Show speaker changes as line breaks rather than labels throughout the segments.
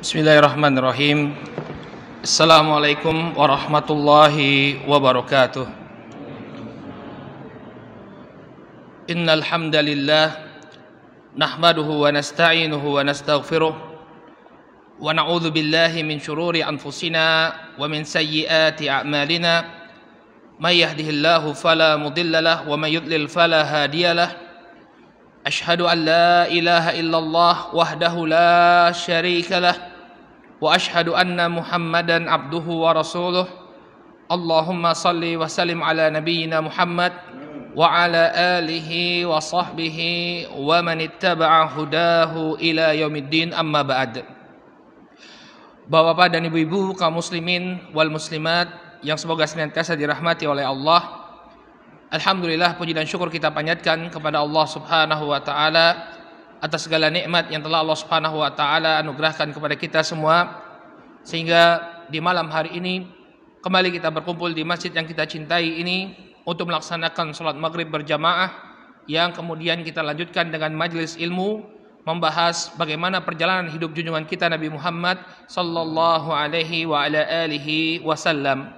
Bismillahirrahmanirrahim Assalamualaikum warahmatullahi wabarakatuh Innal hamdalillah nahmaduhu wa nasta'inuhu wa nastaghfiruh wa na'udzu billahi min shururi anfusina wa min sayyiati a'malina may yahdihillahu fala mudilla wa may yudlil fala hadiyalah ashhadu an la ilaha illallah wahdahu la sharika lahu واشهد ان محمدا عبده ورسوله اللهم صل وسلم على نبينا محمد وعلى اله وصحبه ومن اتبع هداه الى يوم الدين اما بعد Bapak-bapak dan ibu-ibu kaum muslimin wal muslimat yang semoga senantiasa dirahmati oleh Allah. Alhamdulillah puji dan syukur kita panjatkan kepada Allah Subhanahu wa taala atas segala nikmat yang telah Allah Subhanahu wa taala anugerahkan kepada kita semua sehingga di malam hari ini kembali kita berkumpul di masjid yang kita cintai ini untuk melaksanakan salat maghrib berjamaah yang kemudian kita lanjutkan dengan majelis ilmu membahas bagaimana perjalanan hidup junjungan kita Nabi Muhammad sallallahu alaihi wa ala alihi wasallam.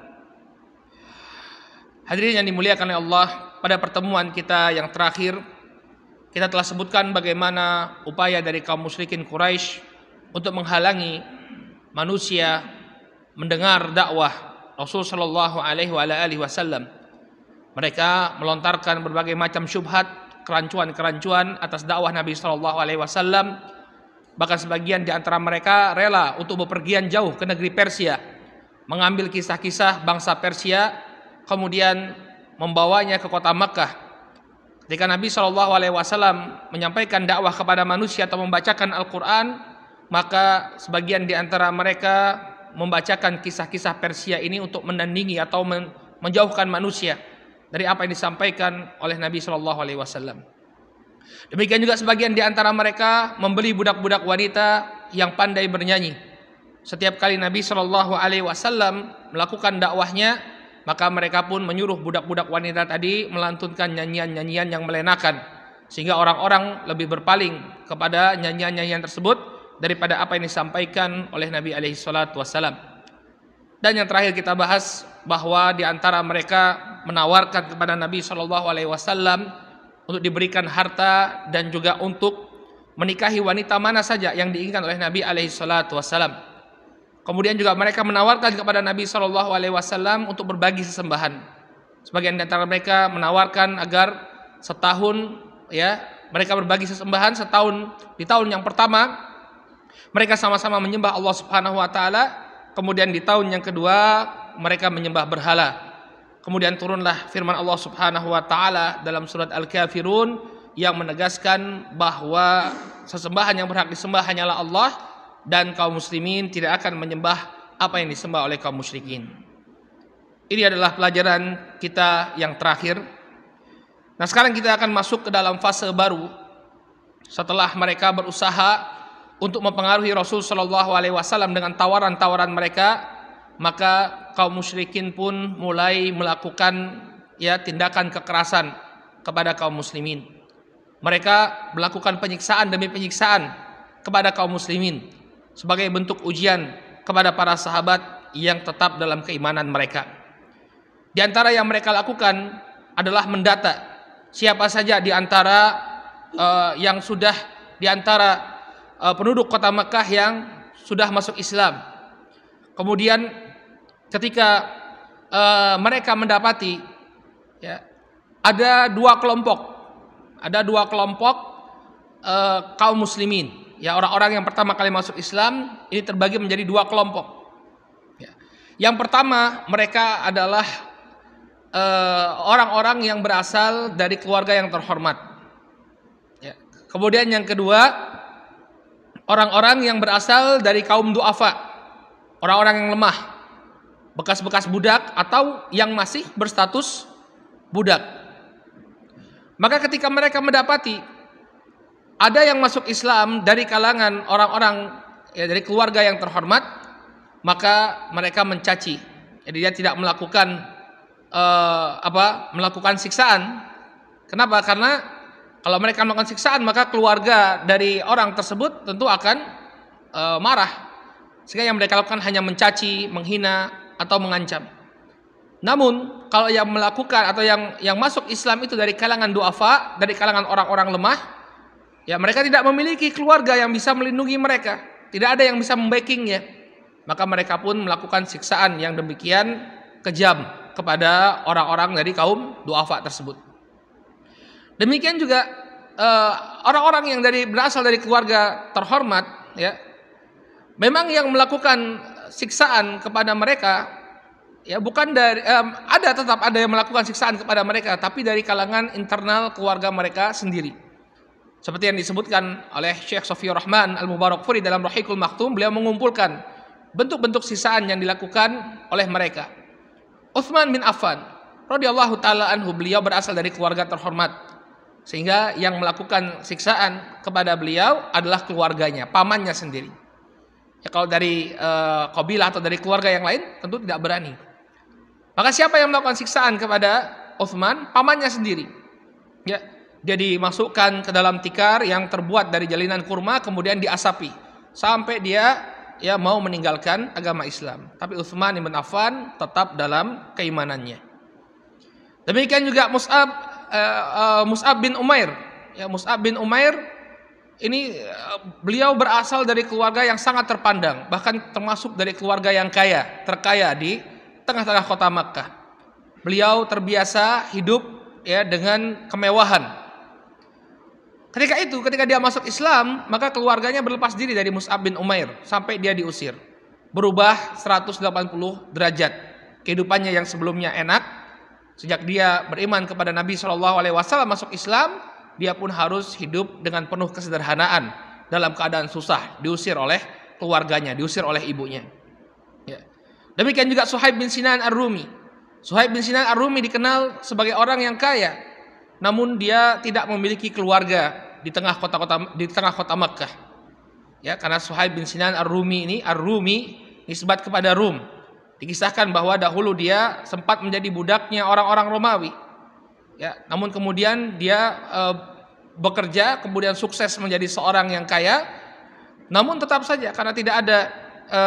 Hadirin yang dimuliakan oleh Allah, pada pertemuan kita yang terakhir kita telah sebutkan bagaimana upaya dari kaum musyrikin Quraisy untuk menghalangi manusia mendengar dakwah Rasul Shallallahu Alaihi Wasallam. Mereka melontarkan berbagai macam syubhat, kerancuan-kerancuan atas dakwah Nabi Shallallahu Alaihi Wasallam. Bahkan sebagian di antara mereka rela untuk bepergian jauh ke negeri Persia, mengambil kisah-kisah bangsa Persia, kemudian membawanya ke kota Makkah Ketika Nabi Shallallahu Alaihi Wasallam menyampaikan dakwah kepada manusia atau membacakan Al-Quran, maka sebagian di antara mereka membacakan kisah-kisah Persia ini untuk menandingi atau menjauhkan manusia dari apa yang disampaikan oleh Nabi Shallallahu Alaihi Wasallam. Demikian juga sebagian di antara mereka membeli budak-budak wanita yang pandai bernyanyi. Setiap kali Nabi Shallallahu Alaihi Wasallam melakukan dakwahnya, maka mereka pun menyuruh budak-budak wanita tadi melantunkan nyanyian-nyanyian yang melenakan sehingga orang-orang lebih berpaling kepada nyanyian-nyanyian tersebut daripada apa yang disampaikan oleh Nabi alaihi salatu wasallam. Dan yang terakhir kita bahas bahwa di antara mereka menawarkan kepada Nabi Shallallahu alaihi wasallam untuk diberikan harta dan juga untuk menikahi wanita mana saja yang diinginkan oleh Nabi alaihi salatu wasallam. Kemudian juga mereka menawarkan kepada Nabi Shallallahu Alaihi Wasallam untuk berbagi sesembahan. Sebagian di antara mereka menawarkan agar setahun ya mereka berbagi sesembahan setahun di tahun yang pertama mereka sama-sama menyembah Allah Subhanahu Wa Taala. Kemudian di tahun yang kedua mereka menyembah berhala. Kemudian turunlah firman Allah Subhanahu Wa Taala dalam surat Al Kafirun yang menegaskan bahwa sesembahan yang berhak disembah hanyalah Allah dan kaum muslimin tidak akan menyembah apa yang disembah oleh kaum musyrikin. Ini adalah pelajaran kita yang terakhir. Nah, sekarang kita akan masuk ke dalam fase baru setelah mereka berusaha untuk mempengaruhi Rasul Shallallahu alaihi wasallam dengan tawaran-tawaran mereka, maka kaum musyrikin pun mulai melakukan ya tindakan kekerasan kepada kaum muslimin. Mereka melakukan penyiksaan demi penyiksaan kepada kaum muslimin sebagai bentuk ujian kepada para sahabat yang tetap dalam keimanan mereka. Di antara yang mereka lakukan adalah mendata siapa saja di antara uh, yang sudah di antara uh, penduduk kota Mekah yang sudah masuk Islam. Kemudian ketika uh, mereka mendapati ya ada dua kelompok. Ada dua kelompok uh, kaum muslimin ya orang-orang yang pertama kali masuk Islam ini terbagi menjadi dua kelompok. Ya. Yang pertama mereka adalah eh, orang-orang uh, yang berasal dari keluarga yang terhormat. Ya. Kemudian yang kedua orang-orang yang berasal dari kaum duafa, orang-orang yang lemah, bekas-bekas budak atau yang masih berstatus budak. Maka ketika mereka mendapati ada yang masuk Islam dari kalangan orang-orang ya dari keluarga yang terhormat, maka mereka mencaci. Jadi dia tidak melakukan uh, apa? melakukan siksaan. Kenapa? Karena kalau mereka melakukan siksaan, maka keluarga dari orang tersebut tentu akan uh, marah. Sehingga yang mereka lakukan hanya mencaci, menghina atau mengancam. Namun kalau yang melakukan atau yang yang masuk Islam itu dari kalangan duafa, dari kalangan orang-orang lemah, Ya, mereka tidak memiliki keluarga yang bisa melindungi mereka. Tidak ada yang bisa membackingnya. Maka mereka pun melakukan siksaan yang demikian kejam kepada orang-orang dari kaum duafa tersebut. Demikian juga eh, orang-orang yang dari berasal dari keluarga terhormat, ya, memang yang melakukan siksaan kepada mereka ya bukan dari um, ada tetap ada yang melakukan siksaan kepada mereka tapi dari kalangan internal keluarga mereka sendiri seperti yang disebutkan oleh Syekh Sofiyur Rahman al mubarak Furi dalam Rahikul Maktum, beliau mengumpulkan bentuk-bentuk sisaan yang dilakukan oleh mereka. Uthman bin Affan, radhiyallahu taala anhu, beliau berasal dari keluarga terhormat. Sehingga yang melakukan siksaan kepada beliau adalah keluarganya, pamannya sendiri. Ya, kalau dari e, kabilah atau dari keluarga yang lain tentu tidak berani. Maka siapa yang melakukan siksaan kepada Uthman? Pamannya sendiri. Ya, dia dimasukkan ke dalam tikar yang terbuat dari jalinan kurma kemudian diasapi sampai dia ya mau meninggalkan agama Islam. Tapi Utsman bin Affan tetap dalam keimanannya. Demikian juga Mus'ab uh, uh, Mus'ab bin Umair. Ya Mus'ab bin Umair ini uh, beliau berasal dari keluarga yang sangat terpandang, bahkan termasuk dari keluarga yang kaya, terkaya di tengah-tengah kota Makkah. Beliau terbiasa hidup ya dengan kemewahan, Ketika itu, ketika dia masuk Islam, maka keluarganya berlepas diri dari Mus'ab bin Umair sampai dia diusir. Berubah 180 derajat. Kehidupannya yang sebelumnya enak, sejak dia beriman kepada Nabi Shallallahu alaihi wasallam masuk Islam, dia pun harus hidup dengan penuh kesederhanaan dalam keadaan susah, diusir oleh keluarganya, diusir oleh ibunya. Ya. Demikian juga Suhaib bin Sinan Ar-Rumi. Suhaib bin Sinan Ar-Rumi dikenal sebagai orang yang kaya, namun dia tidak memiliki keluarga di tengah kota-kota di tengah kota Makkah. Ya, karena Suhaib bin Sinan Ar-Rumi ini Ar-Rumi nisbat kepada Rum. Dikisahkan bahwa dahulu dia sempat menjadi budaknya orang-orang Romawi. Ya, namun kemudian dia e, bekerja, kemudian sukses menjadi seorang yang kaya. Namun tetap saja karena tidak ada e,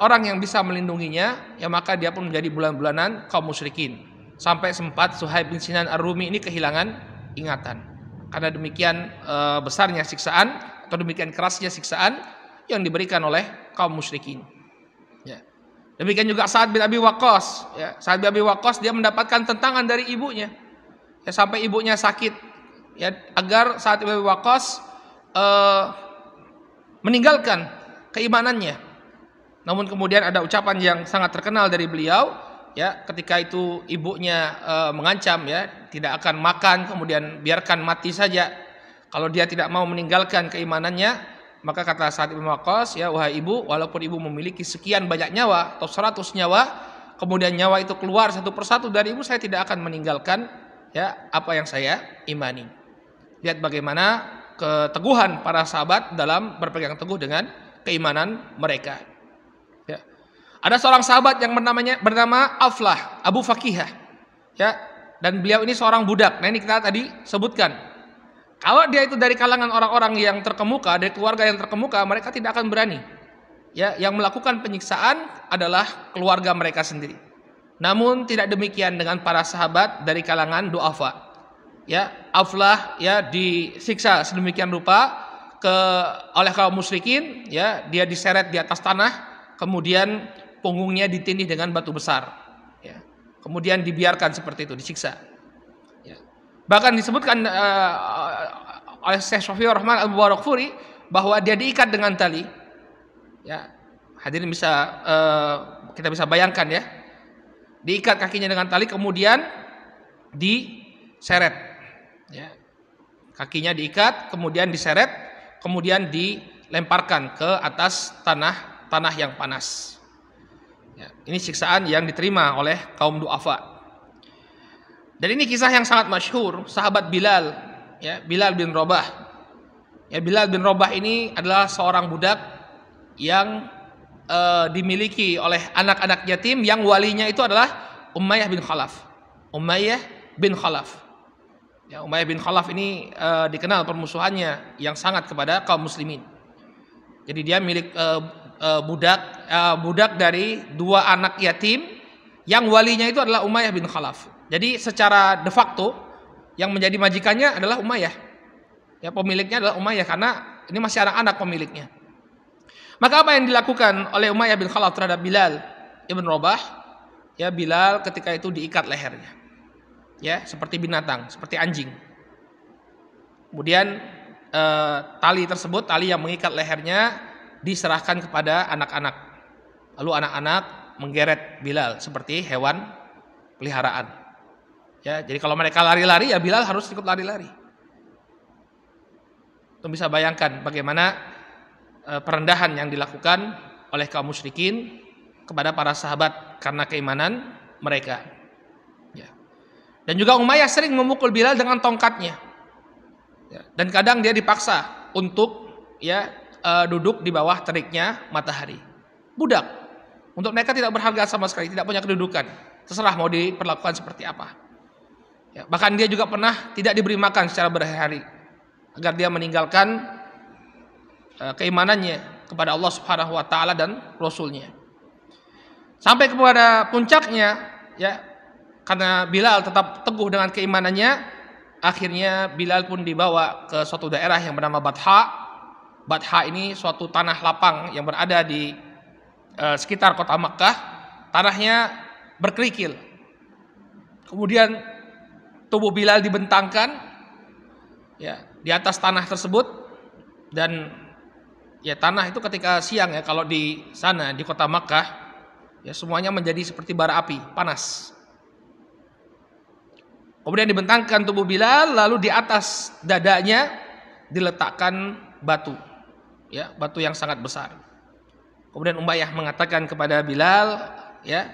orang yang bisa melindunginya, ya maka dia pun menjadi bulan-bulanan kaum musyrikin sampai sempat Suhaib bin Sinan Ar-Rumi ini kehilangan ingatan. Karena demikian e, besarnya siksaan atau demikian kerasnya siksaan yang diberikan oleh kaum musyrikin. Ya. Demikian juga Sa'ad bin Abi Waqqas, ya. Sa'ad bin Abi Waqqas dia mendapatkan tentangan dari ibunya. Ya, sampai ibunya sakit. Ya, agar Sa'ad bin Abi Waqqas e, meninggalkan keimanannya. Namun kemudian ada ucapan yang sangat terkenal dari beliau, ya ketika itu ibunya e, mengancam ya tidak akan makan kemudian biarkan mati saja kalau dia tidak mau meninggalkan keimanannya maka kata saat ibu makos ya wahai ibu walaupun ibu memiliki sekian banyak nyawa atau seratus nyawa kemudian nyawa itu keluar satu persatu dari ibu saya tidak akan meninggalkan ya apa yang saya imani lihat bagaimana keteguhan para sahabat dalam berpegang teguh dengan keimanan mereka ada seorang sahabat yang bernamanya bernama Aflah Abu Fakihah. Ya, dan beliau ini seorang budak. Nah, ini kita tadi sebutkan. Kalau dia itu dari kalangan orang-orang yang terkemuka, dari keluarga yang terkemuka, mereka tidak akan berani. Ya, yang melakukan penyiksaan adalah keluarga mereka sendiri. Namun tidak demikian dengan para sahabat dari kalangan duafa. Ya, Aflah ya disiksa sedemikian rupa ke oleh kaum musyrikin, ya, dia diseret di atas tanah, kemudian punggungnya ditindih dengan batu besar. Ya. Kemudian dibiarkan seperti itu, disiksa. Ya. Bahkan disebutkan uh, oleh Syekh Syafiur Rahman Abu Barakfuri bahwa dia diikat dengan tali. Ya. Hadirin bisa uh, kita bisa bayangkan ya. Diikat kakinya dengan tali kemudian diseret. Ya. Kakinya diikat, kemudian diseret, kemudian dilemparkan ke atas tanah tanah yang panas. Ya, ini siksaan yang diterima oleh kaum duafa. Dan ini kisah yang sangat masyhur, sahabat Bilal, ya, Bilal bin Robah. Ya, Bilal bin Robah ini adalah seorang budak yang e, dimiliki oleh anak-anak yatim yang walinya itu adalah Umayyah bin Khalaf. Umayyah bin Khalaf. Ya, Umayyah bin Khalaf ini e, dikenal permusuhannya yang sangat kepada kaum muslimin. Jadi dia milik e, uh, budak uh, budak dari dua anak yatim yang walinya itu adalah Umayyah bin Khalaf. Jadi secara de facto yang menjadi majikannya adalah Umayyah. Ya pemiliknya adalah Umayyah karena ini masih anak-anak pemiliknya. Maka apa yang dilakukan oleh Umayyah bin Khalaf terhadap Bilal ibn Robah? Ya Bilal ketika itu diikat lehernya. Ya seperti binatang, seperti anjing. Kemudian eh, tali tersebut, tali yang mengikat lehernya diserahkan kepada anak-anak. Lalu anak-anak menggeret Bilal seperti hewan peliharaan. Ya, jadi kalau mereka lari-lari ya Bilal harus ikut lari-lari. Kita bisa bayangkan bagaimana e, perendahan yang dilakukan oleh kaum musyrikin kepada para sahabat karena keimanan mereka. Ya. Dan juga Umayyah sering memukul Bilal dengan tongkatnya. Ya. Dan kadang dia dipaksa untuk ya uh, duduk di bawah teriknya matahari. Budak. Untuk mereka tidak berharga sama sekali, tidak punya kedudukan. Terserah mau diperlakukan seperti apa. Ya, bahkan dia juga pernah tidak diberi makan secara berhari-hari agar dia meninggalkan uh, keimanannya kepada Allah Subhanahu wa taala dan rasulnya. Sampai kepada puncaknya ya karena Bilal tetap teguh dengan keimanannya akhirnya Bilal pun dibawa ke suatu daerah yang bernama Batha Batha ini suatu tanah lapang yang berada di e, sekitar kota Mekah, tanahnya berkerikil. Kemudian tubuh Bilal dibentangkan ya di atas tanah tersebut dan ya tanah itu ketika siang ya kalau di sana di kota Makkah ya semuanya menjadi seperti bara api panas. Kemudian dibentangkan tubuh Bilal lalu di atas dadanya diletakkan batu ya batu yang sangat besar. Kemudian Umayyah mengatakan kepada Bilal, ya,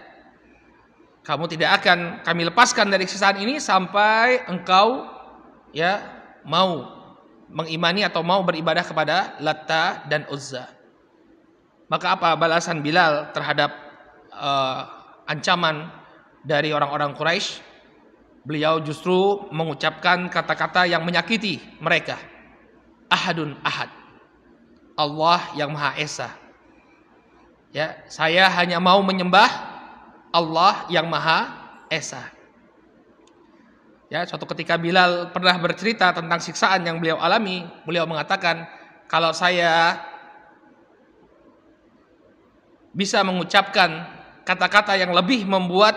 kamu tidak akan kami lepaskan dari siksaan ini sampai engkau ya mau mengimani atau mau beribadah kepada Latta dan Uzza. Maka apa balasan Bilal terhadap uh, ancaman dari orang-orang Quraisy? Beliau justru mengucapkan kata-kata yang menyakiti mereka. Ahadun ahad Allah yang Maha Esa. Ya, saya hanya mau menyembah Allah yang Maha Esa. Ya, suatu ketika Bilal pernah bercerita tentang siksaan yang beliau alami, beliau mengatakan, "Kalau saya bisa mengucapkan kata-kata yang lebih membuat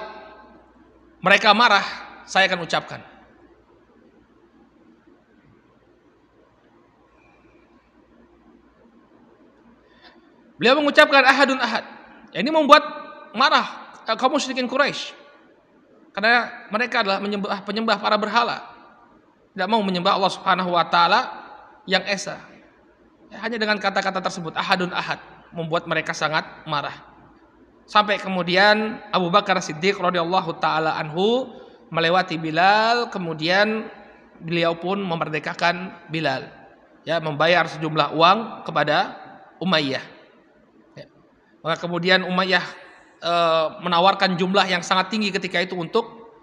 mereka marah, saya akan ucapkan." Beliau mengucapkan ahadun ahad. Ya, ini membuat marah eh, kaum musyrikin Quraisy. Karena mereka adalah menyembah penyembah para berhala. Tidak mau menyembah Allah Subhanahu wa taala yang esa. Ya, hanya dengan kata-kata tersebut ahadun ahad membuat mereka sangat marah. Sampai kemudian Abu Bakar Siddiq radhiyallahu taala anhu melewati Bilal, kemudian beliau pun memerdekakan Bilal. Ya, membayar sejumlah uang kepada Umayyah. Maka kemudian Umayyah e, menawarkan jumlah yang sangat tinggi ketika itu untuk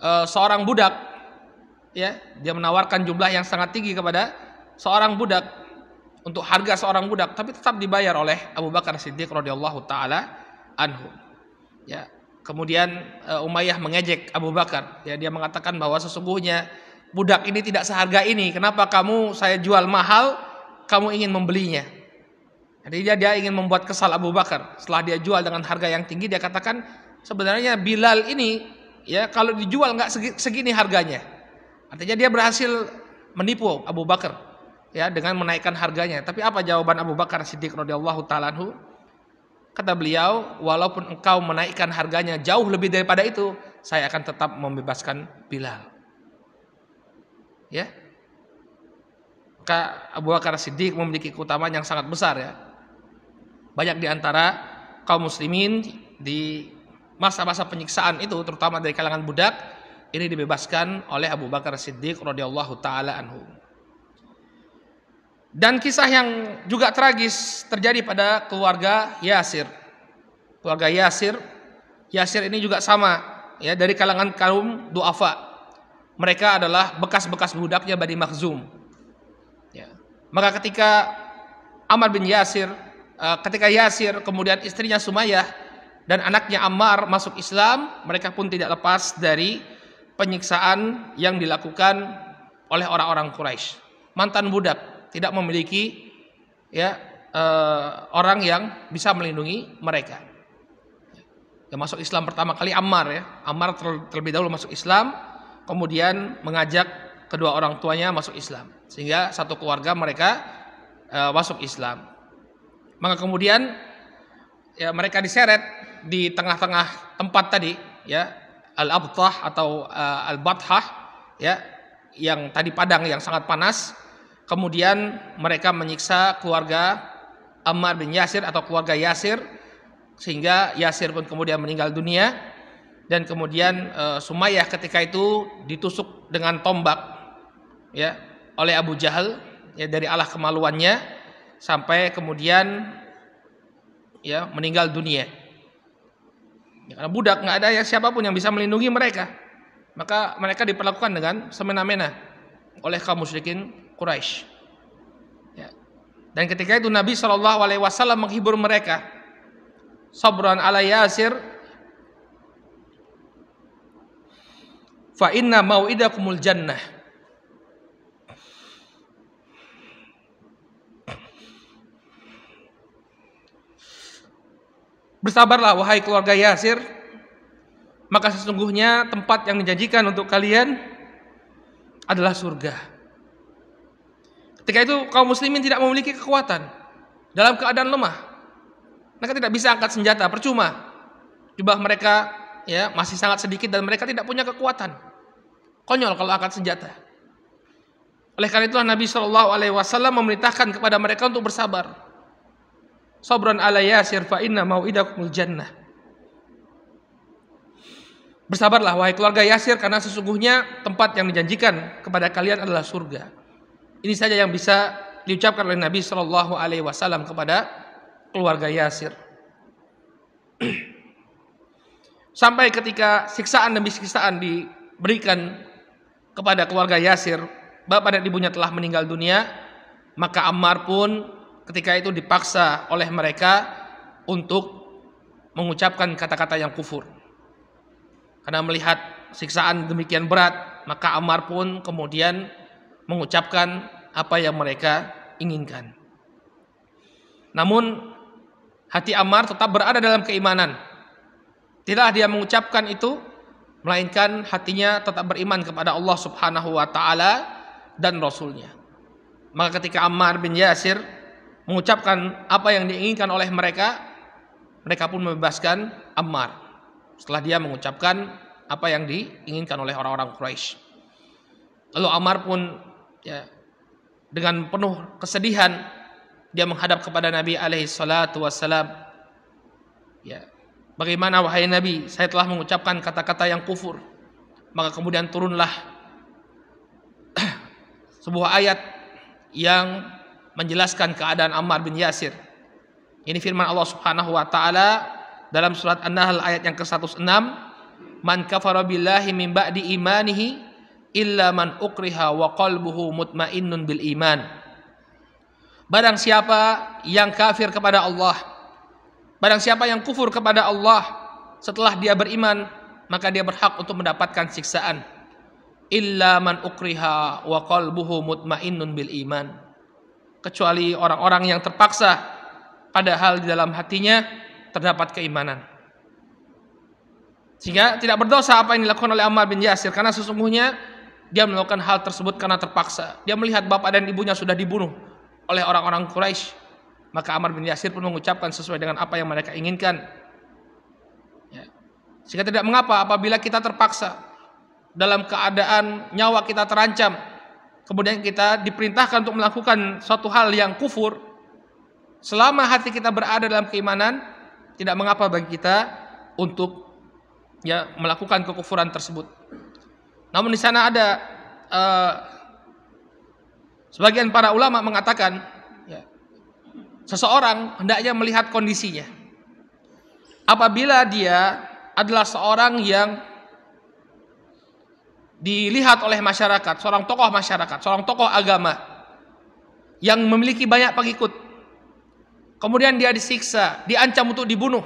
e, seorang budak. Ya, dia menawarkan jumlah yang sangat tinggi kepada seorang budak untuk harga seorang budak, tapi tetap dibayar oleh Abu Bakar Siddiq radhiyallahu taala anhu. Ya, kemudian e, Umayyah mengejek Abu Bakar. Ya, dia mengatakan bahwa sesungguhnya budak ini tidak seharga ini. Kenapa kamu saya jual mahal, kamu ingin membelinya? Jadi dia dia ingin membuat kesal Abu Bakar. Setelah dia jual dengan harga yang tinggi, dia katakan sebenarnya Bilal ini ya kalau dijual nggak segini harganya. Artinya dia berhasil menipu Abu Bakar ya dengan menaikkan harganya. Tapi apa jawaban Abu Bakar Siddiq radhiyallahu taalaanhu? Kata beliau, walaupun engkau menaikkan harganya jauh lebih daripada itu, saya akan tetap membebaskan Bilal. Ya, maka Abu Bakar Siddiq memiliki keutamaan yang sangat besar ya banyak di antara kaum muslimin di masa-masa penyiksaan itu terutama dari kalangan budak ini dibebaskan oleh Abu Bakar Siddiq radhiyallahu taala anhu. Dan kisah yang juga tragis terjadi pada keluarga Yasir. Keluarga Yasir, Yasir ini juga sama ya dari kalangan kaum duafa. Mereka adalah bekas-bekas budaknya Bani Makhzum. Ya. Maka ketika Amr bin Yasir Eh, ketika Yasir kemudian istrinya Sumayyah dan anaknya Ammar masuk Islam, mereka pun tidak lepas dari penyiksaan yang dilakukan oleh orang-orang Quraisy. Mantan budak tidak memiliki ya eh, orang yang bisa melindungi mereka. Yang masuk Islam pertama kali Ammar ya. Ammar terlebih dahulu masuk Islam, kemudian mengajak kedua orang tuanya masuk Islam. Sehingga satu keluarga mereka eh, masuk Islam maka kemudian ya mereka diseret di tengah-tengah tempat tadi ya al-abtah atau uh, al-bathah ya yang tadi padang yang sangat panas kemudian mereka menyiksa keluarga Ammar bin Yasir atau keluarga Yasir sehingga Yasir pun kemudian meninggal dunia dan kemudian uh, Sumayyah ketika itu ditusuk dengan tombak ya oleh Abu Jahal ya dari alah kemaluannya sampai kemudian ya meninggal dunia. Ya, karena budak nggak ada ya siapapun yang bisa melindungi mereka, maka mereka diperlakukan dengan semena-mena oleh kaum musyrikin Quraisy. Ya. Dan ketika itu Nabi Shallallahu Alaihi Wasallam menghibur mereka, sabran ala yasir, fa inna mau'idakumul jannah Bersabarlah wahai keluarga Yasir, maka sesungguhnya tempat yang dijanjikan untuk kalian adalah surga. Ketika itu kaum muslimin tidak memiliki kekuatan dalam keadaan lemah. Mereka tidak bisa angkat senjata, percuma. Jubah mereka ya masih sangat sedikit dan mereka tidak punya kekuatan. Konyol kalau angkat senjata. Oleh karena itulah Nabi Shallallahu Alaihi Wasallam memerintahkan kepada mereka untuk bersabar sabran ala yasir fa inna mau'idakumul jannah. Bersabarlah wahai keluarga Yasir karena sesungguhnya tempat yang dijanjikan kepada kalian adalah surga. Ini saja yang bisa diucapkan oleh Nabi Shallallahu Alaihi Wasallam kepada keluarga Yasir. Sampai ketika siksaan demi siksaan diberikan kepada keluarga Yasir, bapak dan ibunya telah meninggal dunia, maka Ammar pun ketika itu dipaksa oleh mereka untuk mengucapkan kata-kata yang kufur. Karena melihat siksaan demikian berat, maka Ammar pun kemudian mengucapkan apa yang mereka inginkan. Namun hati Ammar tetap berada dalam keimanan. Tidaklah dia mengucapkan itu melainkan hatinya tetap beriman kepada Allah Subhanahu wa taala dan rasulnya. Maka ketika Ammar bin Yasir mengucapkan apa yang diinginkan oleh mereka, mereka pun membebaskan Ammar setelah dia mengucapkan apa yang diinginkan oleh orang-orang Quraisy. Lalu Ammar pun ya, dengan penuh kesedihan dia menghadap kepada Nabi alaihi salatu wasalam. Ya, bagaimana wahai Nabi, saya telah mengucapkan kata-kata yang kufur. Maka kemudian turunlah sebuah ayat yang menjelaskan keadaan Ammar bin Yasir. Ini firman Allah Subhanahu wa taala dalam surat An-Nahl ayat yang ke-106, "Man kafara billahi min ba'di imanihi illa man ukriha wa qalbuhu mutmainnun bil iman." Barang siapa yang kafir kepada Allah, barang siapa yang kufur kepada Allah setelah dia beriman, maka dia berhak untuk mendapatkan siksaan. Illa man ukriha wa qalbuhu mutmainnun bil iman kecuali orang-orang yang terpaksa padahal di dalam hatinya terdapat keimanan. Sehingga tidak berdosa apa yang dilakukan oleh Ammar bin Yasir karena sesungguhnya dia melakukan hal tersebut karena terpaksa. Dia melihat bapak dan ibunya sudah dibunuh oleh orang-orang Quraisy. Maka Ammar bin Yasir pun mengucapkan sesuai dengan apa yang mereka inginkan. Ya. Sehingga tidak mengapa apabila kita terpaksa dalam keadaan nyawa kita terancam, kemudian kita diperintahkan untuk melakukan suatu hal yang kufur, selama hati kita berada dalam keimanan, tidak mengapa bagi kita untuk ya melakukan kekufuran tersebut. Namun di sana ada uh, sebagian para ulama mengatakan ya, seseorang hendaknya melihat kondisinya. Apabila dia adalah seorang yang dilihat oleh masyarakat, seorang tokoh masyarakat, seorang tokoh agama yang memiliki banyak pengikut. Kemudian dia disiksa, diancam untuk dibunuh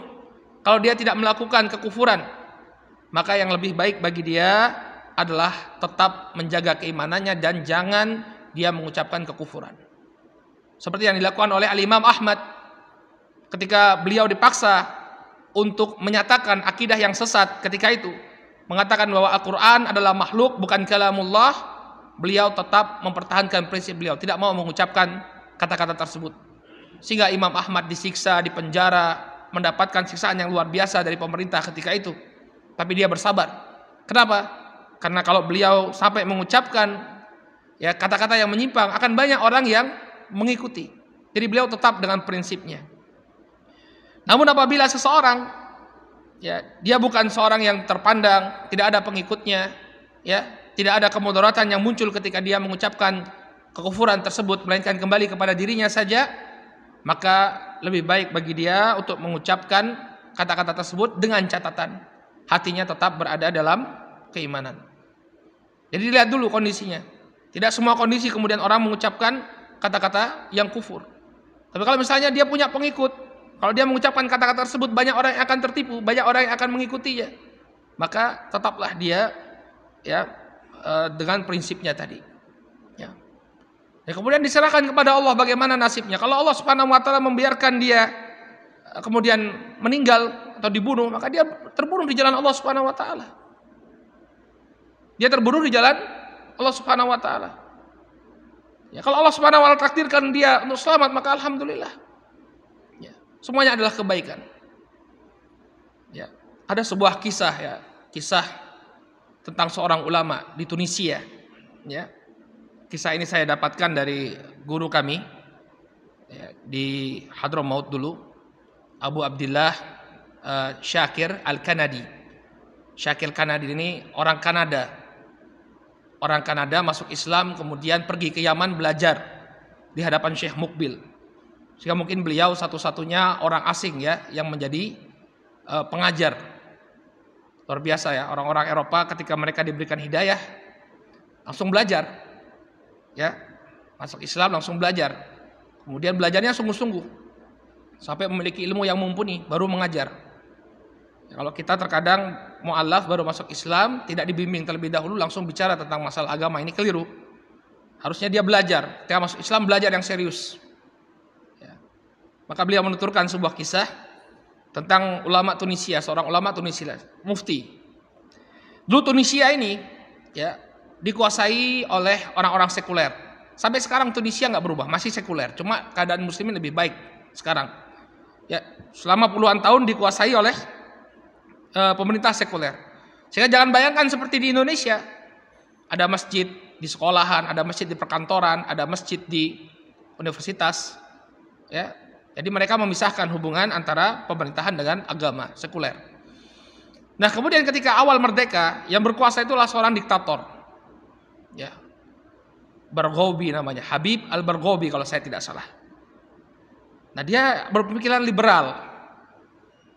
kalau dia tidak melakukan kekufuran. Maka yang lebih baik bagi dia adalah tetap menjaga keimanannya dan jangan dia mengucapkan kekufuran. Seperti yang dilakukan oleh Al-Imam Ahmad ketika beliau dipaksa untuk menyatakan akidah yang sesat ketika itu mengatakan bahwa Al-Quran adalah makhluk bukan kalamullah beliau tetap mempertahankan prinsip beliau tidak mau mengucapkan kata-kata tersebut sehingga Imam Ahmad disiksa di penjara mendapatkan siksaan yang luar biasa dari pemerintah ketika itu tapi dia bersabar kenapa karena kalau beliau sampai mengucapkan ya kata-kata yang menyimpang akan banyak orang yang mengikuti jadi beliau tetap dengan prinsipnya namun apabila seseorang ya dia bukan seorang yang terpandang tidak ada pengikutnya ya tidak ada kemudaratan yang muncul ketika dia mengucapkan kekufuran tersebut melainkan kembali kepada dirinya saja maka lebih baik bagi dia untuk mengucapkan kata-kata tersebut dengan catatan hatinya tetap berada dalam keimanan jadi lihat dulu kondisinya tidak semua kondisi kemudian orang mengucapkan kata-kata yang kufur tapi kalau misalnya dia punya pengikut kalau dia mengucapkan kata-kata tersebut banyak orang yang akan tertipu, banyak orang yang akan mengikutinya. Maka tetaplah dia ya e, dengan prinsipnya tadi. Ya. Dan ya, kemudian diserahkan kepada Allah bagaimana nasibnya. Kalau Allah Subhanahu wa taala membiarkan dia e, kemudian meninggal atau dibunuh, maka dia terbunuh di jalan Allah Subhanahu wa taala. Dia terbunuh di jalan Allah Subhanahu wa taala. Ya, kalau Allah Subhanahu wa taala takdirkan dia untuk selamat, maka alhamdulillah. Semuanya adalah kebaikan. Ya. Ada sebuah kisah ya, kisah tentang seorang ulama di Tunisia. Ya. Kisah ini saya dapatkan dari guru kami ya, di Hadramaut dulu, Abu Abdullah uh, eh, Syakir Al-Kanadi. Syakir Kanadi ini orang Kanada. Orang Kanada masuk Islam kemudian pergi ke Yaman belajar di hadapan Syekh Mukbil sehingga mungkin beliau satu-satunya orang asing ya yang menjadi uh, pengajar. Luar biasa ya, orang-orang Eropa ketika mereka diberikan hidayah langsung belajar. Ya. Masuk Islam langsung belajar. Kemudian belajarnya sungguh-sungguh sampai memiliki ilmu yang mumpuni baru mengajar. Ya, kalau kita terkadang mualaf baru masuk Islam tidak dibimbing terlebih dahulu langsung bicara tentang masalah agama ini keliru. Harusnya dia belajar. Ketika masuk Islam belajar yang serius. Maka beliau menuturkan sebuah kisah tentang ulama Tunisia, seorang ulama Tunisia, mufti. Dulu Tunisia ini ya dikuasai oleh orang-orang sekuler. Sampai sekarang Tunisia nggak berubah, masih sekuler. Cuma keadaan muslimin lebih baik sekarang. Ya, selama puluhan tahun dikuasai oleh e, pemerintah sekuler. Sehingga jangan bayangkan seperti di Indonesia. Ada masjid di sekolahan, ada masjid di perkantoran, ada masjid di universitas. Ya, jadi mereka memisahkan hubungan antara pemerintahan dengan agama sekuler. Nah kemudian ketika awal merdeka, yang berkuasa itulah seorang diktator. Ya, Bergobi namanya, Habib al Bergobi kalau saya tidak salah. Nah dia berpikiran liberal.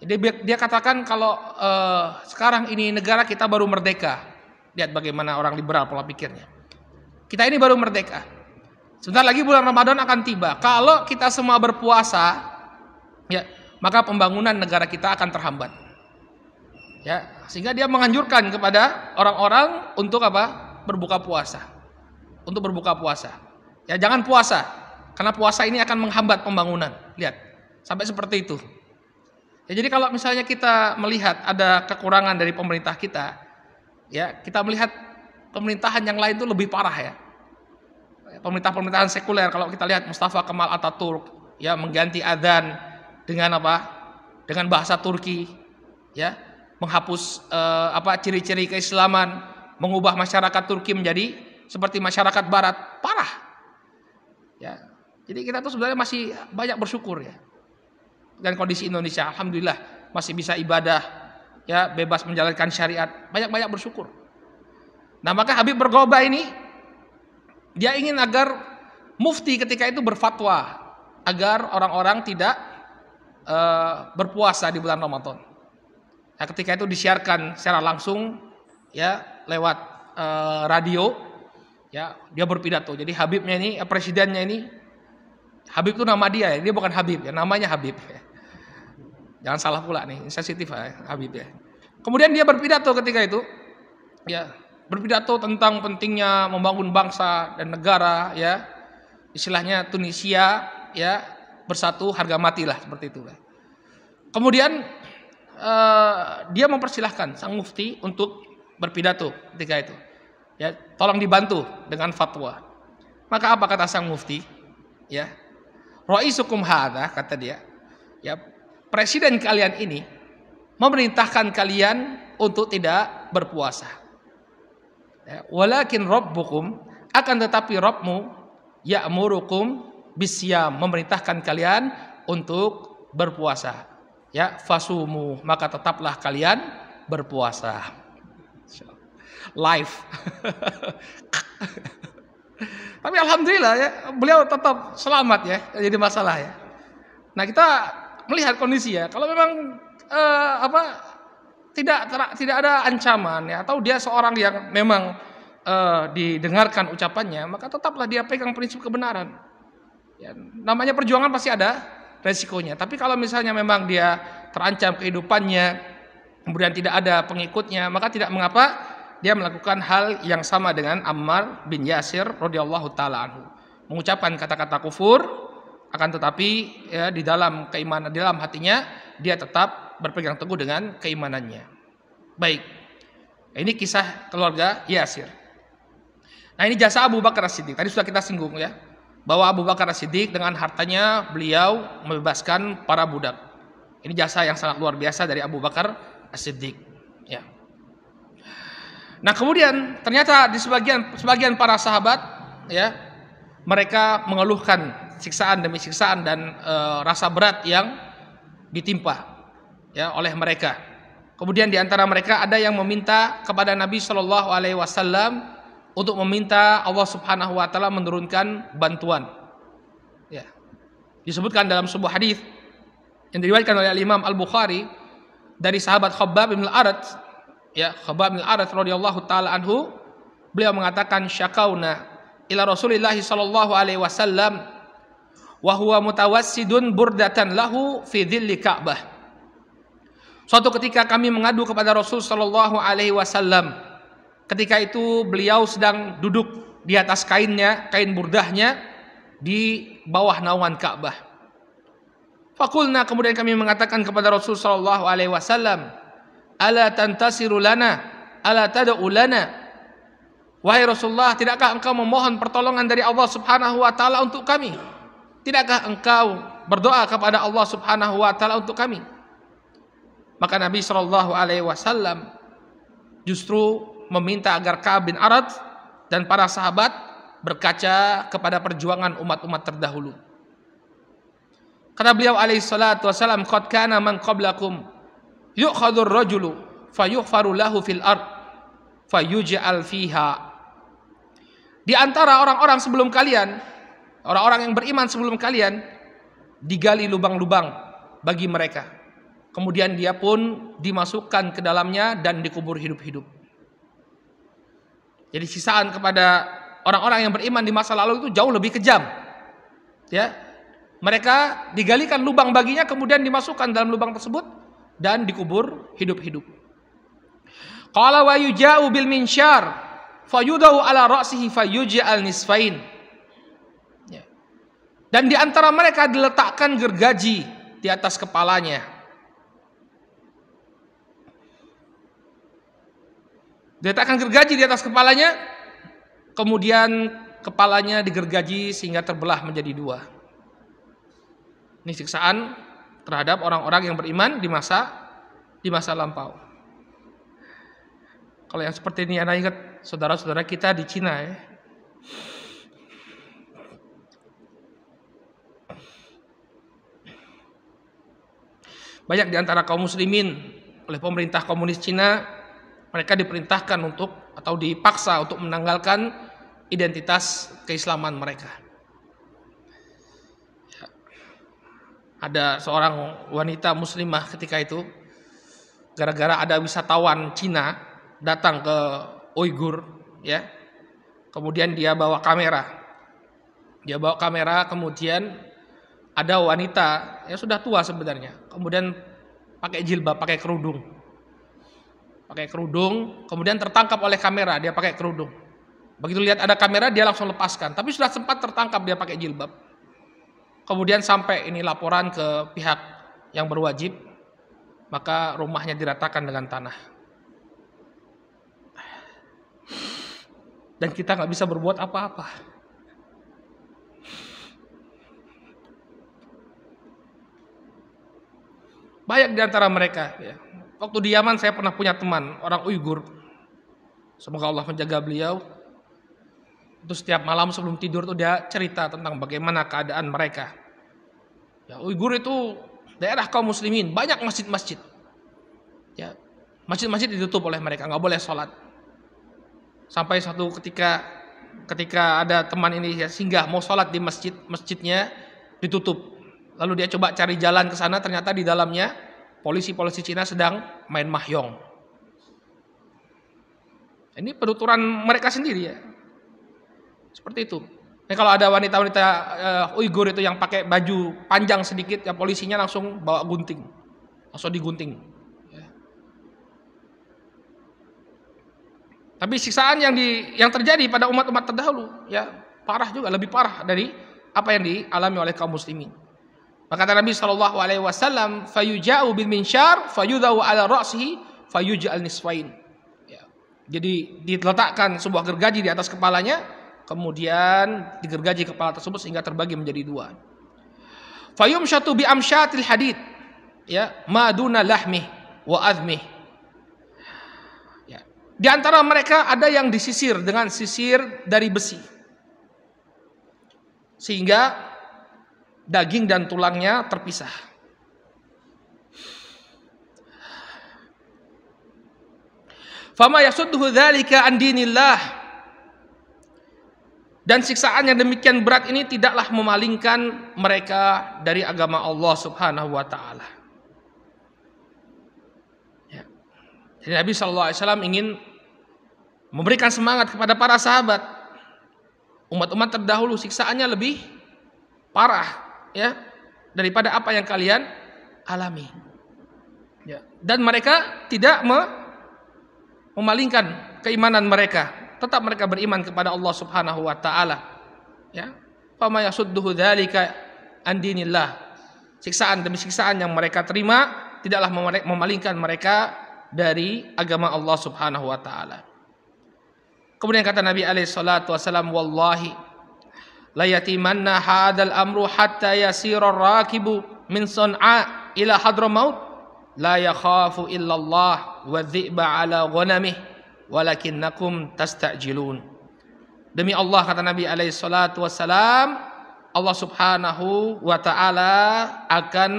Dia, dia katakan kalau eh, sekarang ini negara kita baru merdeka. Lihat bagaimana orang liberal pola pikirnya. Kita ini baru merdeka. Sebentar lagi bulan Ramadan akan tiba. Kalau kita semua berpuasa, ya, maka pembangunan negara kita akan terhambat. Ya, sehingga dia menganjurkan kepada orang-orang untuk apa? Berbuka puasa. Untuk berbuka puasa. Ya, jangan puasa. Karena puasa ini akan menghambat pembangunan. Lihat, sampai seperti itu. Ya, jadi kalau misalnya kita melihat ada kekurangan dari pemerintah kita, ya, kita melihat pemerintahan yang lain itu lebih parah ya pemerintah-pemerintahan sekuler kalau kita lihat Mustafa Kemal Ataturk ya mengganti adzan dengan apa? dengan bahasa Turki ya menghapus eh, apa ciri-ciri keislaman, mengubah masyarakat Turki menjadi seperti masyarakat barat. Parah. Ya. Jadi kita tuh sebenarnya masih banyak bersyukur ya. Dan kondisi Indonesia alhamdulillah masih bisa ibadah ya, bebas menjalankan syariat. Banyak-banyak bersyukur. Nah, maka Habib Bergoba ini dia ingin agar mufti ketika itu berfatwa agar orang-orang tidak uh, berpuasa di bulan Ramadan. Nah, ketika itu disiarkan secara langsung ya lewat uh, radio ya dia berpidato. Jadi Habibnya ini eh, presidennya ini Habib itu nama dia ya, dia bukan Habib ya, namanya Habib. Jangan salah pula nih, sensitif ya, Habib ya. Kemudian dia berpidato ketika itu ya berpidato tentang pentingnya membangun bangsa dan negara ya istilahnya Tunisia ya bersatu harga matilah seperti itulah kemudian eh, dia mempersilahkan sang mufti untuk berpidato ketika itu ya tolong dibantu dengan fatwa maka apa kata sang mufti ya Roisukum hada kata dia ya presiden kalian ini memerintahkan kalian untuk tidak berpuasa Walakin rabbukum akan tetapi Rabbmu ya'murukum bisyam memerintahkan kalian untuk berpuasa. Ya, fasumu maka tetaplah kalian berpuasa. Life. Tapi alhamdulillah ya, beliau tetap selamat ya, jadi masalah ya. Nah, kita melihat kondisi ya. Kalau memang eh, apa tidak tidak ada ancaman ya atau dia seorang yang memang uh, didengarkan ucapannya maka tetaplah dia pegang prinsip kebenaran ya, namanya perjuangan pasti ada resikonya tapi kalau misalnya memang dia terancam kehidupannya kemudian tidak ada pengikutnya maka tidak mengapa dia melakukan hal yang sama dengan Ammar bin Yasir radhiyallahu taala anhu mengucapkan kata-kata kufur akan tetapi ya, di dalam keimanan di dalam hatinya dia tetap berpegang teguh dengan keimanannya. Baik. Ini kisah keluarga Yasir. Nah, ini jasa Abu Bakar As-Siddiq. Tadi sudah kita singgung ya bahwa Abu Bakar As-Siddiq dengan hartanya beliau membebaskan para budak. Ini jasa yang sangat luar biasa dari Abu Bakar As-Siddiq. Ya. Nah, kemudian ternyata di sebagian sebagian para sahabat ya mereka mengeluhkan siksaan demi siksaan dan e, rasa berat yang ditimpa ya oleh mereka. Kemudian di antara mereka ada yang meminta kepada Nabi Shallallahu alaihi wasallam untuk meminta Allah Subhanahu wa taala menurunkan bantuan. Ya. Disebutkan dalam sebuah hadis yang diriwayatkan oleh Imam Al-Bukhari dari sahabat Khabbab bin Al-Arad ya Khabbab bin Al-Arad radhiyallahu taala anhu beliau mengatakan syakauna ila Rasulillah sallallahu alaihi wasallam wa huwa mutawassidun burdatan lahu fi dhilli Ka'bah. Suatu ketika kami mengadu kepada Rasul sallallahu alaihi wasallam. Ketika itu beliau sedang duduk di atas kainnya, kain burdahnya di bawah naungan Ka'bah. Fakulna kemudian kami mengatakan kepada Rasul sallallahu alaihi wasallam, "Ala tantasiru lana? Ala tad'u lana?" Wahai Rasulullah, tidakkah engkau memohon pertolongan dari Allah Subhanahu wa taala untuk kami? Tidakkah engkau berdoa kepada Allah Subhanahu wa taala untuk kami? Maka Nabi Shallallahu alaihi wasallam justru meminta agar Ka'ab bin Arad dan para sahabat berkaca kepada perjuangan umat-umat terdahulu. Kata beliau alaihi salatu wasallam, "Qad kana man qablakum yu'khadhur rajulu fayughfaru lahu fil ard fayuj'al fiha." Di antara orang-orang sebelum kalian orang-orang yang beriman sebelum kalian digali lubang-lubang bagi mereka. Kemudian dia pun dimasukkan ke dalamnya dan dikubur hidup-hidup. Jadi sisaan kepada orang-orang yang beriman di masa lalu itu jauh lebih kejam. Ya. Mereka digalikan lubang baginya kemudian dimasukkan dalam lubang tersebut dan dikubur hidup-hidup. Qala wa yuja'u bil minsyar fayudahu ala ra'sihi fayuji'al nisfain. Dan di antara mereka diletakkan gergaji di atas kepalanya. Diletakkan gergaji di atas kepalanya, kemudian kepalanya digergaji sehingga terbelah menjadi dua. Ini siksaan terhadap orang-orang yang beriman di masa di masa lampau. Kalau yang seperti ini, anak ingat saudara-saudara kita di Cina ya. Banyak di antara kaum muslimin oleh pemerintah komunis Cina mereka diperintahkan untuk atau dipaksa untuk menanggalkan identitas keislaman mereka. Ya. Ada seorang wanita muslimah ketika itu gara-gara ada wisatawan Cina datang ke Uighur ya. Kemudian dia bawa kamera. Dia bawa kamera kemudian ada wanita yang sudah tua sebenarnya, kemudian pakai jilbab, pakai kerudung. Pakai kerudung, kemudian tertangkap oleh kamera, dia pakai kerudung. Begitu lihat ada kamera, dia langsung lepaskan. Tapi sudah sempat tertangkap dia pakai jilbab. Kemudian sampai ini laporan ke pihak yang berwajib, maka rumahnya diratakan dengan tanah. Dan kita nggak bisa berbuat apa-apa. Banyak di antara mereka. Ya. Waktu di Yaman saya pernah punya teman, orang Uyghur. Semoga Allah menjaga beliau. Itu setiap malam sebelum tidur tuh dia cerita tentang bagaimana keadaan mereka. Ya, Uighur itu daerah kaum muslimin, banyak masjid-masjid. Ya, masjid-masjid ditutup oleh mereka, nggak boleh sholat. Sampai satu ketika ketika ada teman ini ya, singgah mau sholat di masjid, masjidnya ditutup. Lalu dia coba cari jalan ke sana, ternyata di dalamnya polisi-polisi Cina sedang main mahjong. Ini penuturan mereka sendiri ya. Seperti itu. Nah, kalau ada wanita-wanita uh, Uighur itu yang pakai baju panjang sedikit, ya polisinya langsung bawa gunting. Langsung digunting. Ya. Tapi siksaan yang di yang terjadi pada umat-umat terdahulu ya parah juga, lebih parah dari apa yang dialami oleh kaum muslimin. Maka kata Nabi Shallallahu Alaihi Wasallam, "Fayujau bin minshar, fayudau ala rasihi, fayujal niswain." Ya. Jadi diletakkan sebuah gergaji di atas kepalanya, kemudian digergaji kepala tersebut sehingga terbagi menjadi dua. Fayum syatu bi amsyatil hadid, ya maduna lahmi wa azmi. Ya. Di antara mereka ada yang disisir dengan sisir dari besi, sehingga daging dan tulangnya terpisah. Fama yasudduhu dzalika an dinillah. Dan siksaan yang demikian berat ini tidaklah memalingkan mereka dari agama Allah Subhanahu wa taala. Ya. Jadi Nabi sallallahu alaihi wasallam ingin memberikan semangat kepada para sahabat. Umat-umat terdahulu siksaannya lebih parah ya daripada apa yang kalian alami. Ya. Dan mereka tidak me memalingkan keimanan mereka, tetap mereka beriman kepada Allah Subhanahu wa taala. Ya. Fama yasudduhu dzalika an dinillah. Siksaan demi siksaan yang mereka terima tidaklah memalingkan mereka dari agama Allah Subhanahu wa taala. Kemudian kata Nabi alaihi salatu wasallam wallahi layatimanna hadal amru hatta yasira rakibu min sun'a ila hadramaut la yakhafu illallah wa dhi'ba ala ghanamih walakinnakum tastajilun demi Allah kata Nabi alaihi salatu wasalam Allah subhanahu wa ta'ala akan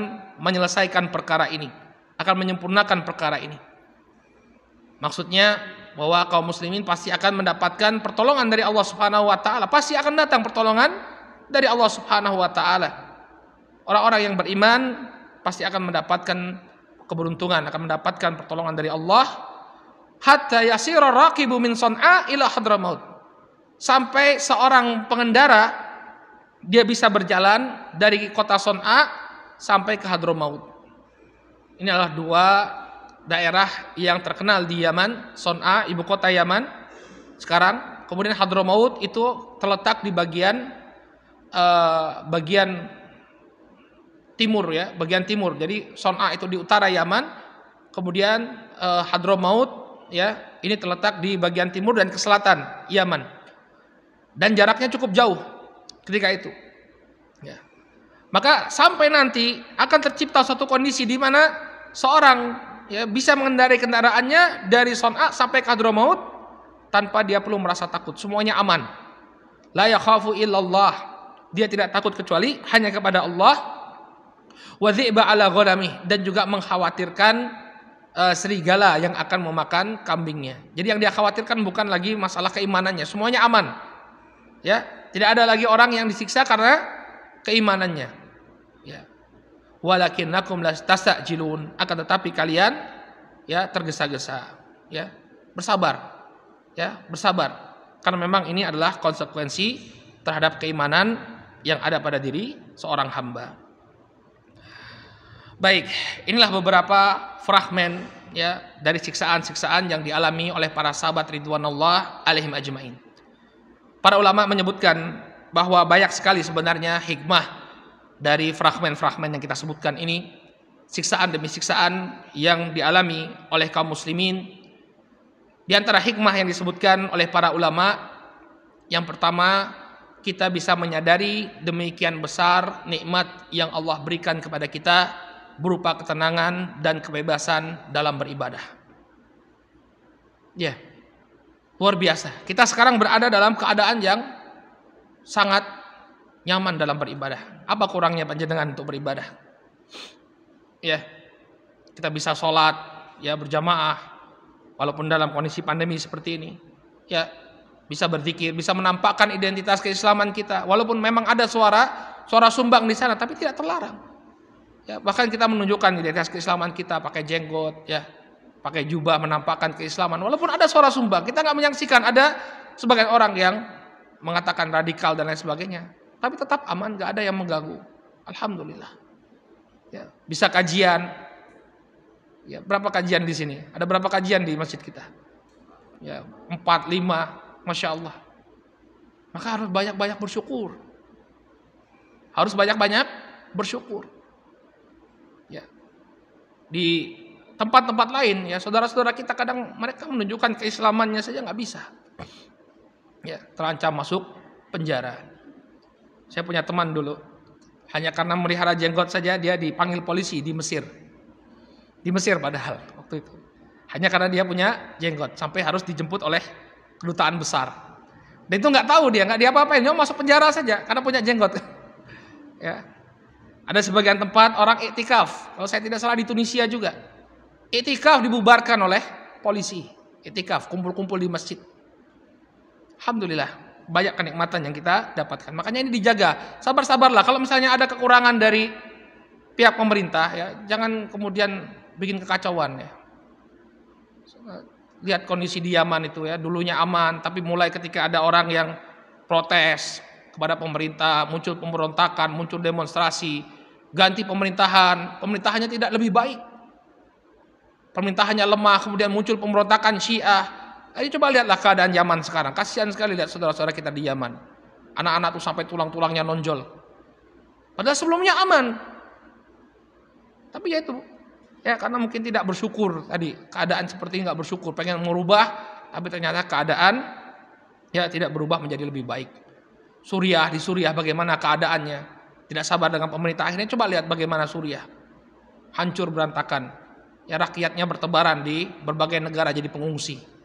menyelesaikan perkara ini akan menyempurnakan perkara ini maksudnya bahwa kaum muslimin pasti akan mendapatkan pertolongan dari Allah Subhanahu wa taala. Pasti akan datang pertolongan dari Allah Subhanahu wa taala. Orang-orang yang beriman pasti akan mendapatkan keberuntungan, akan mendapatkan pertolongan dari Allah. Hatta yasira raqibu min son'a ila hadramaut. Sampai seorang pengendara dia bisa berjalan dari kota Son'a sampai ke Hadramaut. Ini adalah dua daerah yang terkenal di Yaman, Son'a, ibu kota Yaman sekarang. Kemudian Hadramaut itu terletak di bagian uh, bagian timur ya, bagian timur. Jadi Son'a itu di utara Yaman, kemudian uh, Hadramaut ya, ini terletak di bagian timur dan ke selatan Yaman. Dan jaraknya cukup jauh ketika itu. Ya. Maka sampai nanti akan tercipta suatu kondisi di mana seorang ya bisa mengendarai kendaraannya dari Son'a sampai Hadramaut tanpa dia perlu merasa takut. Semuanya aman. La yakhafu illallah. Dia tidak takut kecuali hanya kepada Allah. Wa dhi'ba ala ghanami dan juga mengkhawatirkan uh, serigala yang akan memakan kambingnya. Jadi yang dia khawatirkan bukan lagi masalah keimanannya, semuanya aman. Ya, tidak ada lagi orang yang disiksa karena keimanannya. Walakin walakinnakum jilun akan tetapi kalian ya tergesa-gesa ya bersabar ya bersabar karena memang ini adalah konsekuensi terhadap keimanan yang ada pada diri seorang hamba baik inilah beberapa fragmen ya dari siksaan-siksaan yang dialami oleh para sahabat ridwanullah alaihim ajmain para ulama menyebutkan bahwa banyak sekali sebenarnya hikmah dari fragmen-fragmen yang kita sebutkan ini, siksaan demi siksaan yang dialami oleh kaum muslimin. Di antara hikmah yang disebutkan oleh para ulama, yang pertama kita bisa menyadari demikian besar nikmat yang Allah berikan kepada kita berupa ketenangan dan kebebasan dalam beribadah. Ya, yeah. luar biasa. Kita sekarang berada dalam keadaan yang sangat nyaman dalam beribadah. Apa kurangnya panjenengan untuk beribadah? Ya, kita bisa sholat, ya berjamaah, walaupun dalam kondisi pandemi seperti ini. Ya, bisa berzikir, bisa menampakkan identitas keislaman kita. Walaupun memang ada suara, suara sumbang di sana, tapi tidak terlarang. Ya, bahkan kita menunjukkan identitas keislaman kita pakai jenggot, ya, pakai jubah menampakkan keislaman. Walaupun ada suara sumbang, kita nggak menyaksikan ada sebagian orang yang mengatakan radikal dan lain sebagainya tapi tetap aman, gak ada yang mengganggu. Alhamdulillah. Ya, bisa kajian. Ya, berapa kajian di sini? Ada berapa kajian di masjid kita? Ya, empat, lima, masya Allah. Maka harus banyak-banyak bersyukur. Harus banyak-banyak bersyukur. Ya. Di tempat-tempat lain ya saudara-saudara kita kadang mereka menunjukkan keislamannya saja nggak bisa ya terancam masuk penjara saya punya teman dulu, hanya karena melihara jenggot saja dia dipanggil polisi di Mesir. Di Mesir padahal waktu itu. Hanya karena dia punya jenggot sampai harus dijemput oleh kedutaan besar. Dan itu nggak tahu dia, nggak dia apa apain dia masuk penjara saja karena punya jenggot. ya. Ada sebagian tempat orang iktikaf, kalau saya tidak salah di Tunisia juga. Iktikaf dibubarkan oleh polisi. Iktikaf, kumpul-kumpul di masjid. Alhamdulillah, banyak kenikmatan yang kita dapatkan. Makanya ini dijaga. Sabar-sabarlah. Kalau misalnya ada kekurangan dari pihak pemerintah ya, jangan kemudian bikin kekacauan ya. Lihat kondisi di Yaman itu ya, dulunya aman, tapi mulai ketika ada orang yang protes kepada pemerintah, muncul pemberontakan, muncul demonstrasi, ganti pemerintahan, pemerintahannya tidak lebih baik. Pemerintahannya lemah, kemudian muncul pemberontakan Syiah, Ayo coba lihatlah keadaan Yaman sekarang. Kasihan sekali lihat saudara-saudara kita di Yaman. Anak-anak tuh sampai tulang-tulangnya nonjol. Padahal sebelumnya aman. Tapi ya itu. Ya karena mungkin tidak bersyukur tadi. Keadaan seperti ini nggak bersyukur. Pengen merubah. Tapi ternyata keadaan ya tidak berubah menjadi lebih baik. Suriah di Suriah bagaimana keadaannya. Tidak sabar dengan pemerintah. Akhirnya coba lihat bagaimana Suriah. Hancur berantakan. Ya rakyatnya bertebaran di berbagai negara jadi pengungsi.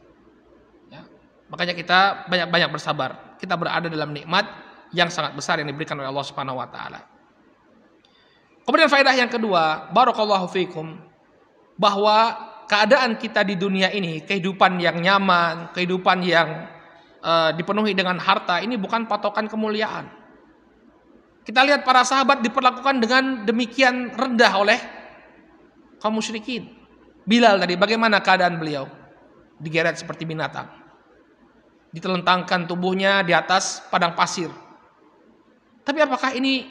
Makanya kita banyak-banyak bersabar. Kita berada dalam nikmat yang sangat besar yang diberikan oleh Allah Subhanahu wa taala. Kemudian faedah yang kedua, barakallahu fiikum, bahwa keadaan kita di dunia ini, kehidupan yang nyaman, kehidupan yang uh, dipenuhi dengan harta ini bukan patokan kemuliaan. Kita lihat para sahabat diperlakukan dengan demikian rendah oleh kaum musyrikin. Bilal tadi bagaimana keadaan beliau? Digeret seperti binatang. Ditelentangkan tubuhnya di atas padang pasir. Tapi apakah ini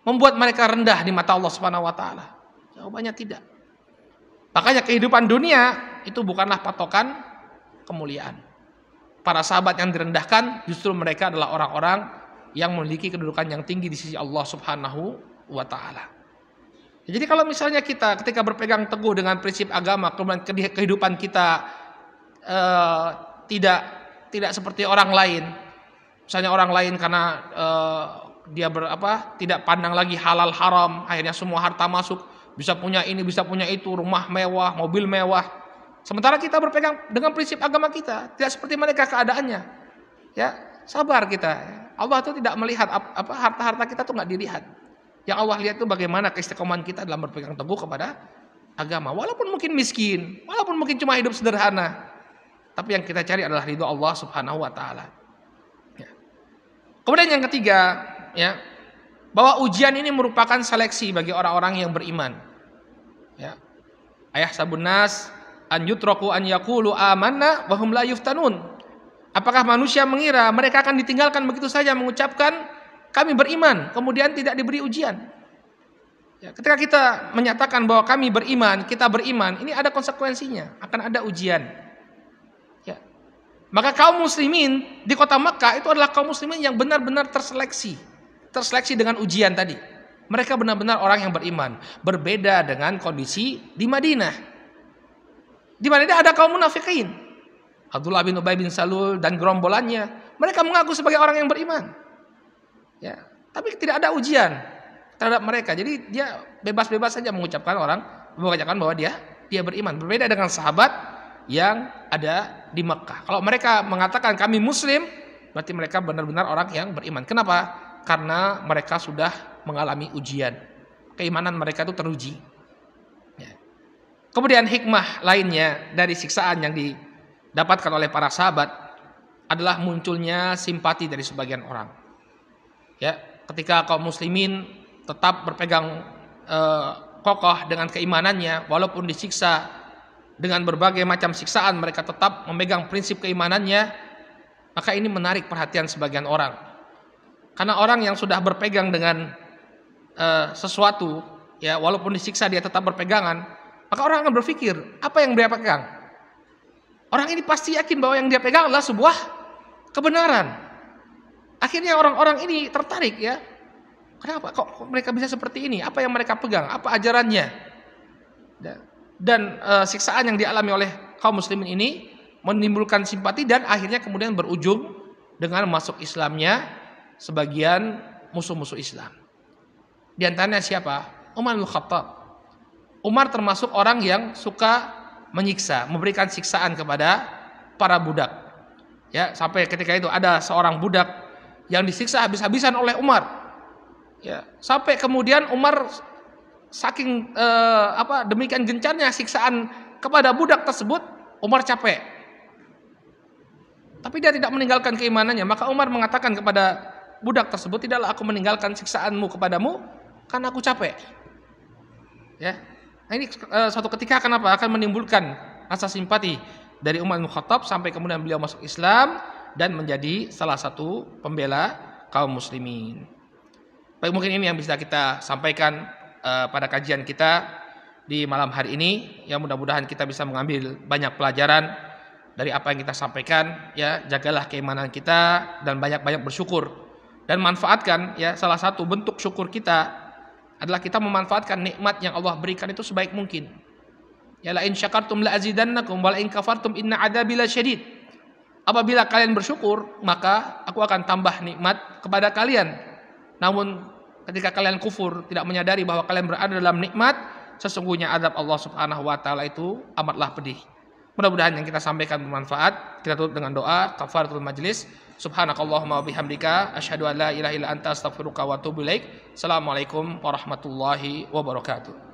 membuat mereka rendah di mata Allah Subhanahu wa taala? Jawabannya tidak. Makanya kehidupan dunia itu bukanlah patokan kemuliaan. Para sahabat yang direndahkan justru mereka adalah orang-orang yang memiliki kedudukan yang tinggi di sisi Allah Subhanahu wa taala. Jadi kalau misalnya kita ketika berpegang teguh dengan prinsip agama, kemudian kehidupan kita eh, tidak tidak seperti orang lain. Misalnya orang lain karena uh, dia berapa tidak pandang lagi halal haram, akhirnya semua harta masuk, bisa punya ini, bisa punya itu, rumah mewah, mobil mewah. Sementara kita berpegang dengan prinsip agama kita, tidak seperti mereka keadaannya. Ya, sabar kita. Allah itu tidak melihat apa harta-harta kita tuh nggak dilihat. Yang Allah lihat itu bagaimana keistiqomahan kita dalam berpegang teguh kepada agama. Walaupun mungkin miskin, walaupun mungkin cuma hidup sederhana, tapi yang kita cari adalah ridho Allah Subhanahu wa taala. Ya. Kemudian yang ketiga, ya, bahwa ujian ini merupakan seleksi bagi orang-orang yang beriman. Ya. Ayah sabun nas an yutraku an yaqulu amanna wa hum la yuftanun. Apakah manusia mengira mereka akan ditinggalkan begitu saja mengucapkan kami beriman kemudian tidak diberi ujian? Ya, ketika kita menyatakan bahwa kami beriman, kita beriman, ini ada konsekuensinya, akan ada ujian. Maka kaum muslimin di kota Mekah itu adalah kaum muslimin yang benar-benar terseleksi. Terseleksi dengan ujian tadi. Mereka benar-benar orang yang beriman. Berbeda dengan kondisi di Madinah. Di Madinah ada kaum munafikin. Abdullah bin Ubay bin Salul dan gerombolannya. Mereka mengaku sebagai orang yang beriman. Ya, tapi tidak ada ujian terhadap mereka. Jadi dia bebas-bebas saja mengucapkan orang mengucapkan bahwa dia dia beriman. Berbeda dengan sahabat yang ada di Mekah. Kalau mereka mengatakan kami muslim, berarti mereka benar-benar orang yang beriman. Kenapa? Karena mereka sudah mengalami ujian. Keimanan mereka itu teruji. Ya. Kemudian hikmah lainnya dari siksaan yang didapatkan oleh para sahabat adalah munculnya simpati dari sebagian orang. Ya, ketika kaum muslimin tetap berpegang eh, kokoh dengan keimanannya walaupun disiksa dengan berbagai macam siksaan mereka tetap memegang prinsip keimanannya, maka ini menarik perhatian sebagian orang. Karena orang yang sudah berpegang dengan uh, sesuatu, ya walaupun disiksa dia tetap berpegangan, maka orang akan berpikir apa yang dia pegang. Orang ini pasti yakin bahwa yang dia pegang adalah sebuah kebenaran. Akhirnya orang-orang ini tertarik ya. Kenapa? Kok mereka bisa seperti ini? Apa yang mereka pegang? Apa ajarannya? dan e, siksaan yang dialami oleh kaum muslimin ini menimbulkan simpati dan akhirnya kemudian berujung dengan masuk Islamnya sebagian musuh-musuh Islam. Di antaranya siapa? Umar bin Khattab. Umar termasuk orang yang suka menyiksa, memberikan siksaan kepada para budak. Ya, sampai ketika itu ada seorang budak yang disiksa habis-habisan oleh Umar. Ya, sampai kemudian Umar saking eh, apa demikian gencarnya siksaan kepada budak tersebut Umar capek. Tapi dia tidak meninggalkan keimanannya, maka Umar mengatakan kepada budak tersebut, "Tidaklah aku meninggalkan siksaanmu kepadamu karena aku capek." Ya. Nah, ini eh, suatu ketika akan apa akan menimbulkan rasa simpati dari Umar bin Khattab sampai kemudian beliau masuk Islam dan menjadi salah satu pembela kaum muslimin. Baik mungkin ini yang bisa kita sampaikan uh, pada kajian kita di malam hari ini ya mudah-mudahan kita bisa mengambil banyak pelajaran dari apa yang kita sampaikan ya jagalah keimanan kita dan banyak-banyak bersyukur dan manfaatkan ya salah satu bentuk syukur kita adalah kita memanfaatkan nikmat yang Allah berikan itu sebaik mungkin ya la in syakartum la azidannakum wa la in kafartum inna adabila syadid apabila kalian bersyukur maka aku akan tambah nikmat kepada kalian namun ketika kalian kufur tidak menyadari bahwa kalian berada dalam nikmat sesungguhnya adab Allah Subhanahu wa taala itu amatlah pedih mudah-mudahan yang kita sampaikan bermanfaat kita tutup dengan doa kafaratul majlis subhanakallahumma wabihamdika asyhadu an la ilaha illa anta astaghfiruka wa atubu ilaik assalamualaikum warahmatullahi wabarakatuh